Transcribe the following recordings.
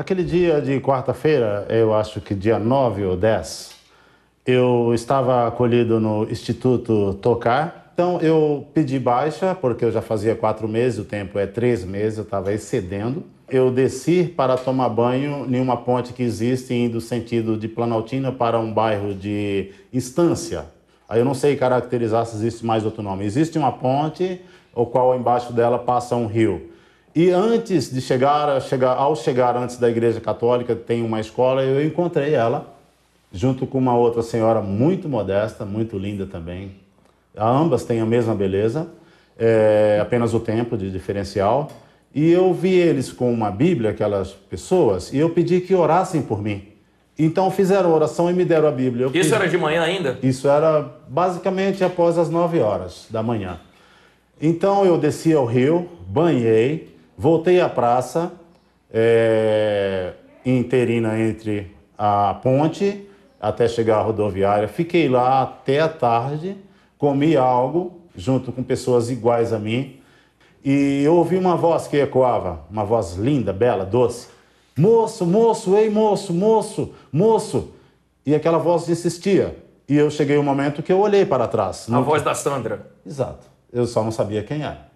Aquele dia de quarta-feira, eu acho que dia 9 ou 10, eu estava acolhido no Instituto Tocar. Então eu pedi baixa, porque eu já fazia quatro meses, o tempo é três meses, eu estava excedendo. Eu desci para tomar banho em uma ponte que existe indo sentido de Planaltina para um bairro de Estância. Aí eu não sei caracterizar se existe mais outro nome. Existe uma ponte, o qual embaixo dela passa um rio. E antes de chegar, chegar, ao chegar antes da Igreja Católica, tem uma escola, eu encontrei ela, junto com uma outra senhora muito modesta, muito linda também. Ambas têm a mesma beleza, é, apenas o tempo de diferencial. E eu vi eles com uma Bíblia, aquelas pessoas, e eu pedi que orassem por mim. Então fizeram oração e me deram a Bíblia. Eu isso era de manhã ainda? Isso era basicamente após as nove horas da manhã. Então eu desci ao rio, banhei, Voltei à praça, é, interina entre a ponte até chegar à rodoviária. Fiquei lá até a tarde, comi algo junto com pessoas iguais a mim e ouvi uma voz que ecoava, uma voz linda, bela, doce. Moço, moço, ei moço, moço, moço. E aquela voz insistia. E eu cheguei um momento que eu olhei para trás. A voz da Sandra. Exato. Eu só não sabia quem era.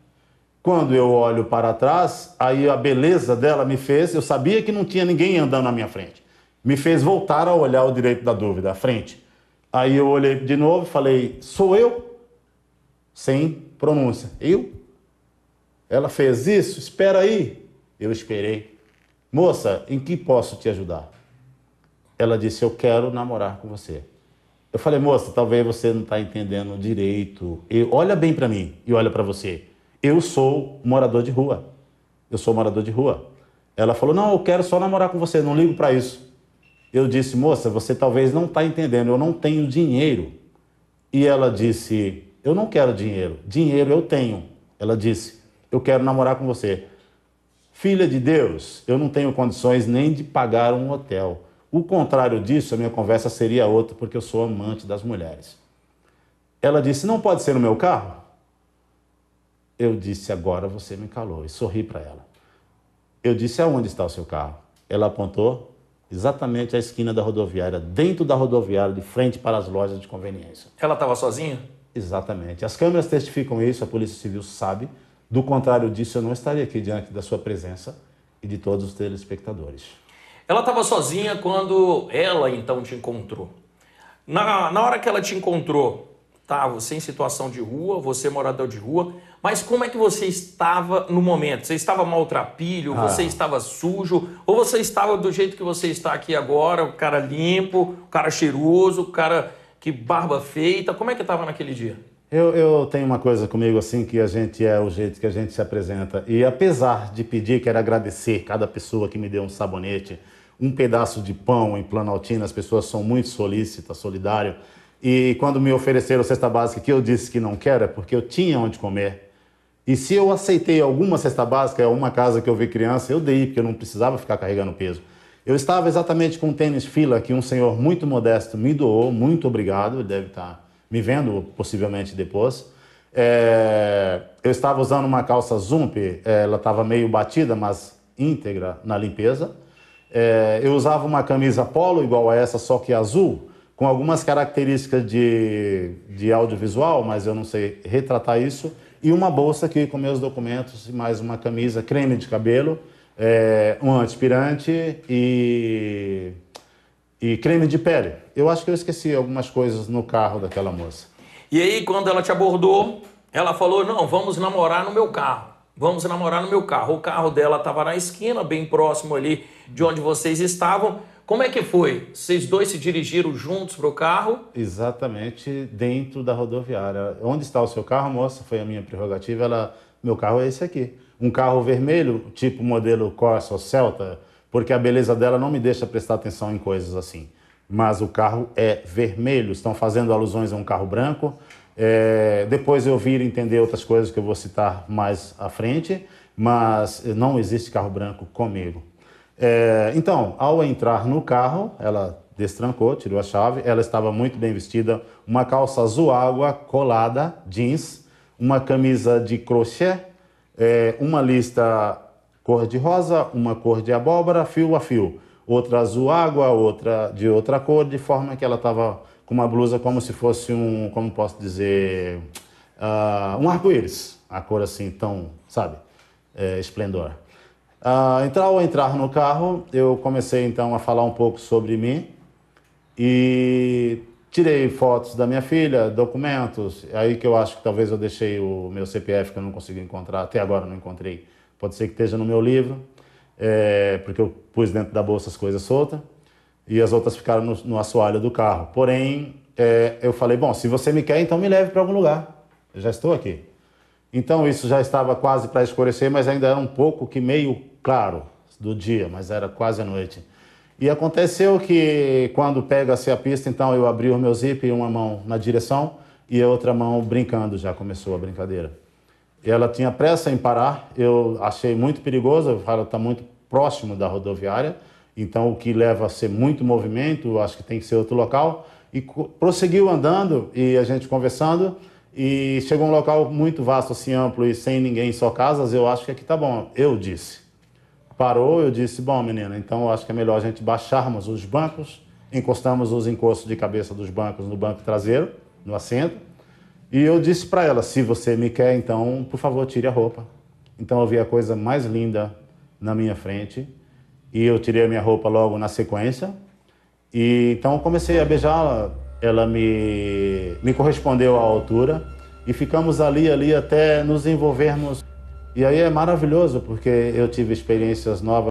Quando eu olho para trás, aí a beleza dela me fez, eu sabia que não tinha ninguém andando na minha frente. Me fez voltar a olhar o direito da dúvida, a frente. Aí eu olhei de novo e falei: "Sou eu?" Sem pronúncia. Eu? Ela fez isso? Espera aí. Eu esperei. Moça, em que posso te ajudar? Ela disse: Eu quero namorar com você. Eu falei: Moça, talvez você não está entendendo direito. Eu, olha bem para mim e olha para você. Eu sou morador de rua. Eu sou morador de rua. Ela falou: Não, eu quero só namorar com você, não ligo para isso. Eu disse: Moça, você talvez não está entendendo, eu não tenho dinheiro. E ela disse: Eu não quero dinheiro. Dinheiro eu tenho. Ela disse: Eu quero namorar com você. Filha de Deus, eu não tenho condições nem de pagar um hotel. O contrário disso, a minha conversa seria outra, porque eu sou amante das mulheres. Ela disse: Não pode ser no meu carro? Eu disse: Agora você me calou. E sorri para ela. Eu disse: Aonde está o seu carro? Ela apontou exatamente a esquina da rodoviária, dentro da rodoviária, de frente para as lojas de conveniência. Ela estava sozinha? Exatamente. As câmeras testificam isso, a Polícia Civil sabe. Do contrário disso, eu não estaria aqui diante da sua presença e de todos os telespectadores. Ela estava sozinha quando ela então te encontrou. Na, na hora que ela te encontrou, tá, você em situação de rua, você é morador de rua, mas como é que você estava no momento? Você estava maltrapilho, ah. você estava sujo, ou você estava do jeito que você está aqui agora, o cara limpo, o cara cheiroso, o cara que barba feita, como é que estava naquele dia? Eu, eu tenho uma coisa comigo assim que a gente é o jeito que a gente se apresenta. E apesar de pedir, quero agradecer cada pessoa que me deu um sabonete, um pedaço de pão em Planaltina, as pessoas são muito solícitas, solidárias. E quando me ofereceram cesta básica, que eu disse que não quero, é porque eu tinha onde comer. E se eu aceitei alguma cesta básica, é uma casa que eu vi criança, eu dei, porque eu não precisava ficar carregando peso. Eu estava exatamente com um tênis fila que um senhor muito modesto me doou, muito obrigado, ele deve estar tá me vendo possivelmente depois. É... eu estava usando uma calça Zump, é, ela estava meio batida, mas íntegra na limpeza. É... eu usava uma camisa polo igual a essa, só que azul com algumas características de, de audiovisual, mas eu não sei retratar isso, e uma bolsa aqui com meus documentos, mais uma camisa, creme de cabelo, é, um antipirante e, e creme de pele. Eu acho que eu esqueci algumas coisas no carro daquela moça. E aí, quando ela te abordou, ela falou: Não, vamos namorar no meu carro. Vamos namorar no meu carro. O carro dela estava na esquina, bem próximo ali de onde vocês estavam. Como é que foi? Vocês dois se dirigiram juntos para o carro? Exatamente dentro da rodoviária. Onde está o seu carro, moça? Foi a minha prerrogativa. Ela, meu carro é esse aqui. Um carro vermelho, tipo modelo Corsa ou Celta, porque a beleza dela não me deixa prestar atenção em coisas assim. Mas o carro é vermelho. Estão fazendo alusões a um carro branco. É, depois eu vir entender outras coisas que eu vou citar mais à frente, mas não existe carro branco comigo. É, então, ao entrar no carro, ela destrancou, tirou a chave. Ela estava muito bem vestida, uma calça azul água colada, jeans, uma camisa de crochê, é, uma lista cor de rosa, uma cor de abóbora, fio a fio, outra azul água, outra de outra cor, de forma que ela estava com uma blusa como se fosse um, como posso dizer, uh, um arco-íris, a cor assim tão, sabe, é, esplendor. Uh, ah, então, ao entrar no carro, eu comecei então a falar um pouco sobre mim e tirei fotos da minha filha, documentos. É aí que eu acho que talvez eu deixei o meu CPF que eu não consegui encontrar, até agora não encontrei. Pode ser que esteja no meu livro, é, porque eu pus dentro da bolsa as coisas soltas e as outras ficaram no, no assoalho do carro. Porém, é, eu falei: bom, se você me quer, então me leve para algum lugar. Eu já estou aqui. Então isso já estava quase para escurecer, mas ainda era é um pouco que meio claro, do dia, mas era quase à noite. E aconteceu que quando pega-se a pista, então eu abri o meu zip, e uma mão na direção e a outra mão brincando, já começou a brincadeira. E ela tinha pressa em parar, eu achei muito perigoso, ela está muito próximo da rodoviária, então o que leva a ser muito movimento, acho que tem que ser outro local. E prosseguiu andando e a gente conversando e chegou um local muito vasto, assim, amplo e sem ninguém, só casas, eu acho que aqui tá bom, eu disse parou, eu disse: Bom, menina, então eu acho que é melhor a gente baixarmos os bancos, encostamos os encostos de cabeça dos bancos no banco traseiro, no assento. E eu disse para ela: Se você me quer, então, por favor, tire a roupa. Então eu vi a coisa mais linda na minha frente e eu tirei a minha roupa logo na sequência. E então eu comecei a beijá-la. Ela me, me correspondeu à altura e ficamos ali ali até nos envolvermos e aí é maravilhoso, porque eu tive experiências novas